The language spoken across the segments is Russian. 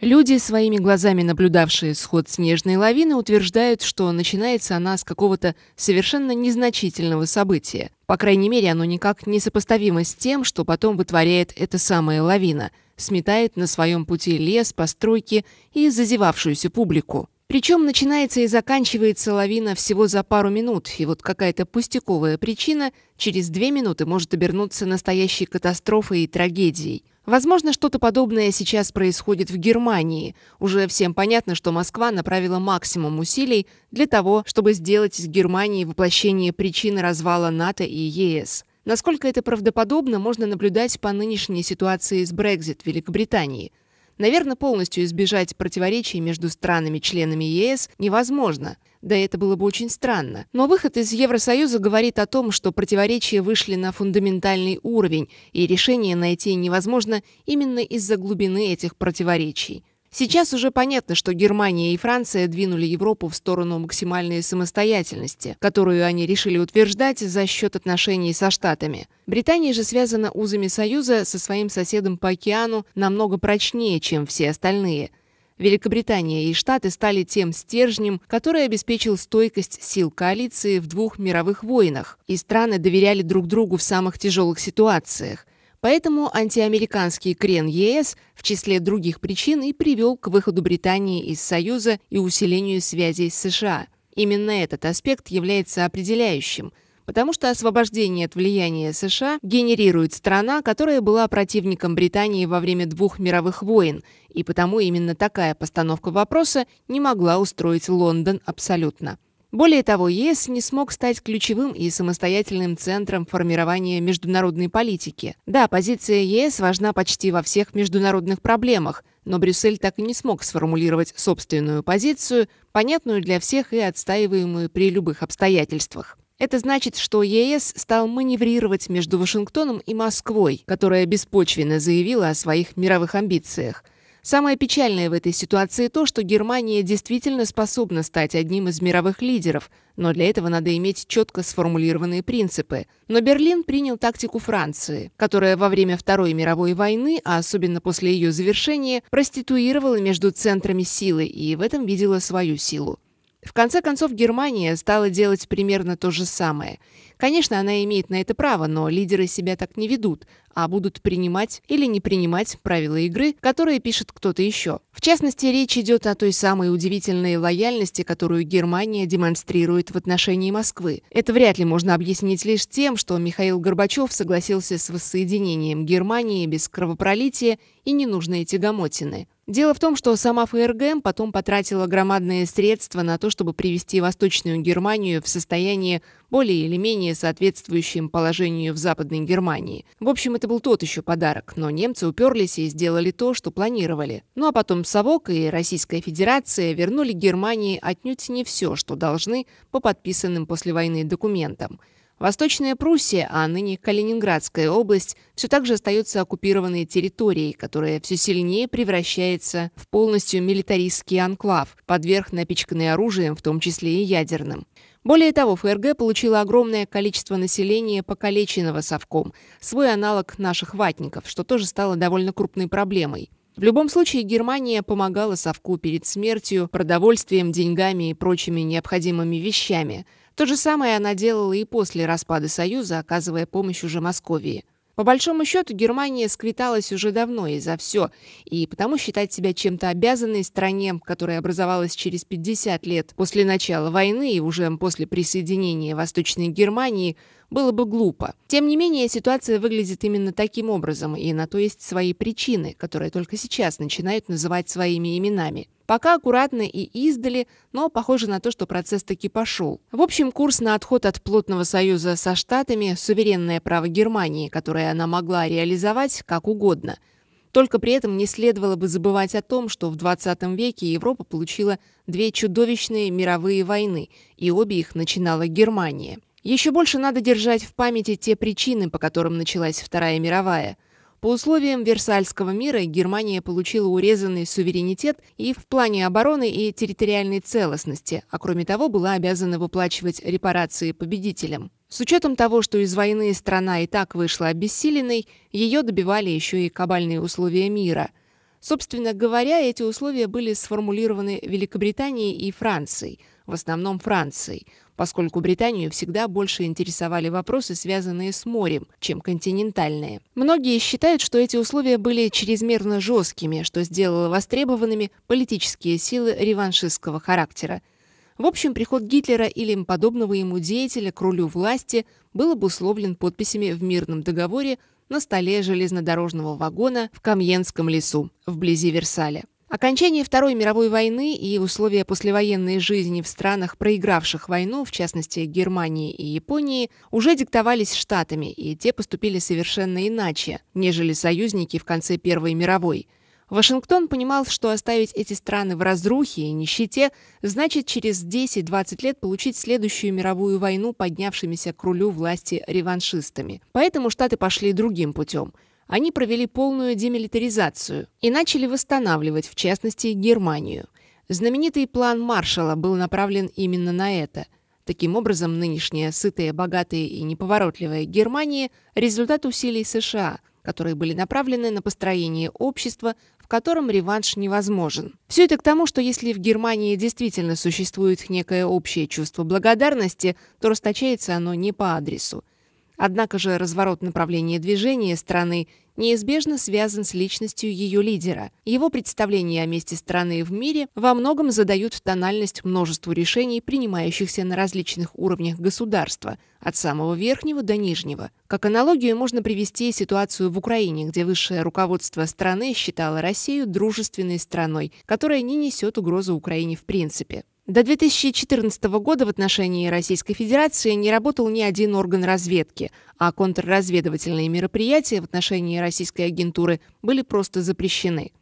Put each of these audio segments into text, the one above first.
Люди, своими глазами наблюдавшие сход снежной лавины, утверждают, что начинается она с какого-то совершенно незначительного события. По крайней мере, оно никак не сопоставимо с тем, что потом вытворяет эта самая лавина, сметает на своем пути лес, постройки и зазевавшуюся публику. Причем начинается и заканчивается лавина всего за пару минут, и вот какая-то пустяковая причина через две минуты может обернуться настоящей катастрофой и трагедией. Возможно, что-то подобное сейчас происходит в Германии. Уже всем понятно, что Москва направила максимум усилий для того, чтобы сделать из Германии воплощение причины развала НАТО и ЕС. Насколько это правдоподобно, можно наблюдать по нынешней ситуации с Brexit в Великобритании – Наверное, полностью избежать противоречий между странами-членами ЕС невозможно. Да это было бы очень странно. Но выход из Евросоюза говорит о том, что противоречия вышли на фундаментальный уровень, и решение найти невозможно именно из-за глубины этих противоречий. Сейчас уже понятно, что Германия и Франция двинули Европу в сторону максимальной самостоятельности, которую они решили утверждать за счет отношений со Штатами. Британия же связана узами Союза со своим соседом по океану намного прочнее, чем все остальные. Великобритания и Штаты стали тем стержнем, который обеспечил стойкость сил коалиции в двух мировых войнах, и страны доверяли друг другу в самых тяжелых ситуациях. Поэтому антиамериканский крен ЕС в числе других причин и привел к выходу Британии из Союза и усилению связей с США. Именно этот аспект является определяющим, потому что освобождение от влияния США генерирует страна, которая была противником Британии во время двух мировых войн, и потому именно такая постановка вопроса не могла устроить Лондон абсолютно. Более того, ЕС не смог стать ключевым и самостоятельным центром формирования международной политики. Да, позиция ЕС важна почти во всех международных проблемах, но Брюссель так и не смог сформулировать собственную позицию, понятную для всех и отстаиваемую при любых обстоятельствах. Это значит, что ЕС стал маневрировать между Вашингтоном и Москвой, которая беспочвенно заявила о своих мировых амбициях – Самое печальное в этой ситуации то, что Германия действительно способна стать одним из мировых лидеров, но для этого надо иметь четко сформулированные принципы. Но Берлин принял тактику Франции, которая во время Второй мировой войны, а особенно после ее завершения, проституировала между центрами силы и в этом видела свою силу. В конце концов, Германия стала делать примерно то же самое. Конечно, она имеет на это право, но лидеры себя так не ведут, а будут принимать или не принимать правила игры, которые пишет кто-то еще. В частности, речь идет о той самой удивительной лояльности, которую Германия демонстрирует в отношении Москвы. Это вряд ли можно объяснить лишь тем, что Михаил Горбачев согласился с воссоединением Германии без кровопролития и ненужной тягомотины. Дело в том, что сама ФРГ потом потратила громадные средства на то, чтобы привести Восточную Германию в состояние более или менее соответствующем положению в Западной Германии. В общем, это был тот еще подарок, но немцы уперлись и сделали то, что планировали. Ну а потом Совок и Российская Федерация вернули Германии отнюдь не все, что должны по подписанным после войны документам – Восточная Пруссия, а ныне Калининградская область, все так же остаются оккупированной территорией, которая все сильнее превращается в полностью милитаристский анклав, подверг напичканный оружием, в том числе и ядерным. Более того, ФРГ получила огромное количество населения покалеченного совком, свой аналог наших ватников, что тоже стало довольно крупной проблемой. В любом случае, Германия помогала совку перед смертью, продовольствием, деньгами и прочими необходимыми вещами – то же самое она делала и после распада Союза, оказывая помощь уже Московии. По большому счету, Германия сквиталась уже давно и за все, и потому считать себя чем-то обязанной стране, которая образовалась через 50 лет после начала войны и уже после присоединения Восточной Германии – было бы глупо. Тем не менее, ситуация выглядит именно таким образом, и на то есть свои причины, которые только сейчас начинают называть своими именами. Пока аккуратно и издали, но похоже на то, что процесс таки пошел. В общем, курс на отход от плотного союза со Штатами – суверенное право Германии, которое она могла реализовать как угодно – только при этом не следовало бы забывать о том, что в 20 веке Европа получила две чудовищные мировые войны, и обе их начинала Германия. Еще больше надо держать в памяти те причины, по которым началась Вторая мировая. По условиям Версальского мира Германия получила урезанный суверенитет и в плане обороны и территориальной целостности, а кроме того была обязана выплачивать репарации победителям. С учетом того, что из войны страна и так вышла обессиленной, ее добивали еще и кабальные условия мира – Собственно говоря, эти условия были сформулированы Великобританией и Францией, в основном Францией, поскольку Британию всегда больше интересовали вопросы, связанные с морем, чем континентальные. Многие считают, что эти условия были чрезмерно жесткими, что сделало востребованными политические силы реваншистского характера. В общем, приход Гитлера или им подобного ему деятеля к рулю власти был обусловлен подписями в мирном договоре на столе железнодорожного вагона в Камьенском лесу, вблизи Версаля. Окончание Второй мировой войны и условия послевоенной жизни в странах, проигравших войну, в частности Германии и Японии, уже диктовались Штатами, и те поступили совершенно иначе, нежели союзники в конце Первой мировой. Вашингтон понимал, что оставить эти страны в разрухе и нищете значит через 10-20 лет получить следующую мировую войну поднявшимися к рулю власти реваншистами. Поэтому Штаты пошли другим путем – они провели полную демилитаризацию и начали восстанавливать, в частности, Германию. Знаменитый план Маршала был направлен именно на это. Таким образом, нынешняя сытая, богатая и неповоротливая Германия – результат усилий США, которые были направлены на построение общества, в котором реванш невозможен. Все это к тому, что если в Германии действительно существует некое общее чувство благодарности, то расточается оно не по адресу – Однако же разворот направления движения страны неизбежно связан с личностью ее лидера. Его представления о месте страны в мире во многом задают тональность множеству решений, принимающихся на различных уровнях государства, от самого верхнего до нижнего. Как аналогию можно привести ситуацию в Украине, где высшее руководство страны считало Россию дружественной страной, которая не несет угрозы Украине в принципе. До 2014 года в отношении Российской Федерации не работал ни один орган разведки, а контрразведывательные мероприятия в отношении российской агентуры были просто запрещены.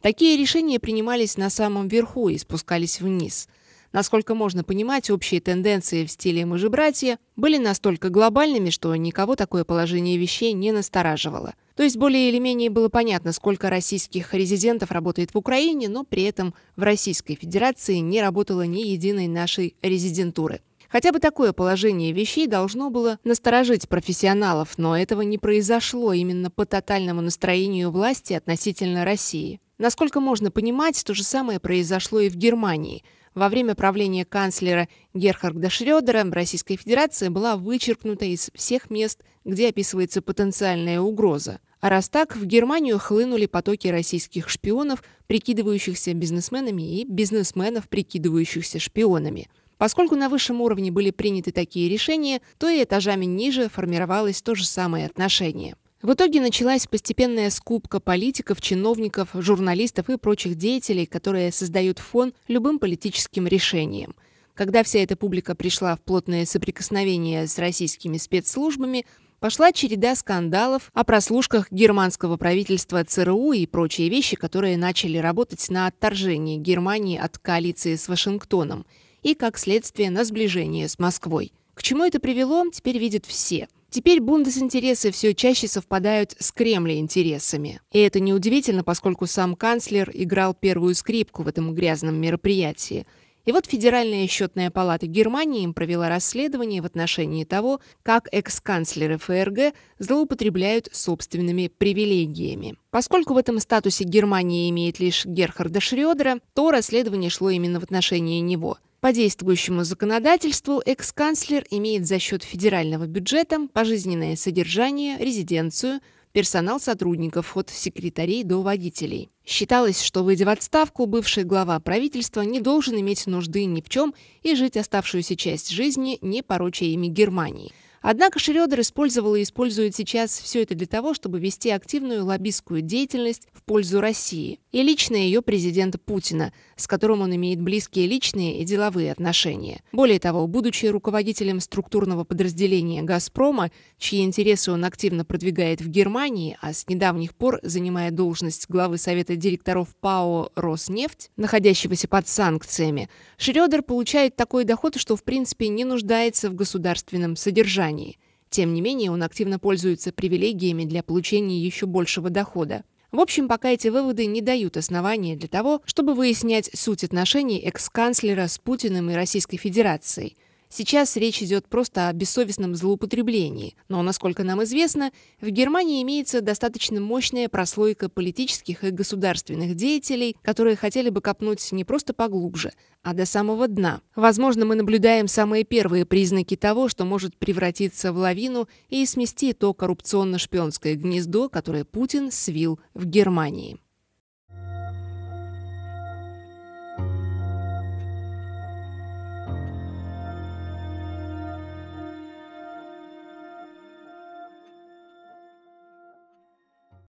Такие решения принимались на самом верху и спускались вниз – Насколько можно понимать, общие тенденции в стиле «Мы же братья» были настолько глобальными, что никого такое положение вещей не настораживало. То есть более или менее было понятно, сколько российских резидентов работает в Украине, но при этом в Российской Федерации не работало ни единой нашей резидентуры. Хотя бы такое положение вещей должно было насторожить профессионалов, но этого не произошло именно по тотальному настроению власти относительно России. Насколько можно понимать, то же самое произошло и в Германии. Во время правления канцлера Герхарда Шрёдера Российская Федерация была вычеркнута из всех мест, где описывается потенциальная угроза. А раз так, в Германию хлынули потоки российских шпионов, прикидывающихся бизнесменами и бизнесменов, прикидывающихся шпионами. Поскольку на высшем уровне были приняты такие решения, то и этажами ниже формировалось то же самое отношение. В итоге началась постепенная скупка политиков, чиновников, журналистов и прочих деятелей, которые создают фон любым политическим решением. Когда вся эта публика пришла в плотное соприкосновение с российскими спецслужбами, пошла череда скандалов о прослушках германского правительства ЦРУ и прочие вещи, которые начали работать на отторжение Германии от коалиции с Вашингтоном и, как следствие, на сближение с Москвой. К чему это привело, теперь видят все – Теперь бундесинтересы все чаще совпадают с Кремля-интересами. И это неудивительно, поскольку сам канцлер играл первую скрипку в этом грязном мероприятии. И вот Федеральная счетная палата Германии им провела расследование в отношении того, как экс-канцлеры ФРГ злоупотребляют собственными привилегиями. Поскольку в этом статусе Германия имеет лишь Герхарда Шрёдера, то расследование шло именно в отношении него – по действующему законодательству экс-канцлер имеет за счет федерального бюджета пожизненное содержание, резиденцию, персонал сотрудников от секретарей до водителей. Считалось, что, выйдя в отставку, бывший глава правительства не должен иметь нужды ни в чем и жить оставшуюся часть жизни не порочиями Германии – Однако Шрёдер использовал и использует сейчас все это для того, чтобы вести активную лоббистскую деятельность в пользу России и лично ее президента Путина, с которым он имеет близкие личные и деловые отношения. Более того, будучи руководителем структурного подразделения «Газпрома», чьи интересы он активно продвигает в Германии, а с недавних пор занимая должность главы Совета директоров ПАО «Роснефть», находящегося под санкциями, Шрёдер получает такой доход, что в принципе не нуждается в государственном содержании Британии. Тем не менее, он активно пользуется привилегиями для получения еще большего дохода. В общем, пока эти выводы не дают основания для того, чтобы выяснять суть отношений экс-канцлера с Путиным и Российской Федерацией – Сейчас речь идет просто о бессовестном злоупотреблении, но, насколько нам известно, в Германии имеется достаточно мощная прослойка политических и государственных деятелей, которые хотели бы копнуть не просто поглубже, а до самого дна. Возможно, мы наблюдаем самые первые признаки того, что может превратиться в лавину и смести то коррупционно-шпионское гнездо, которое Путин свил в Германии.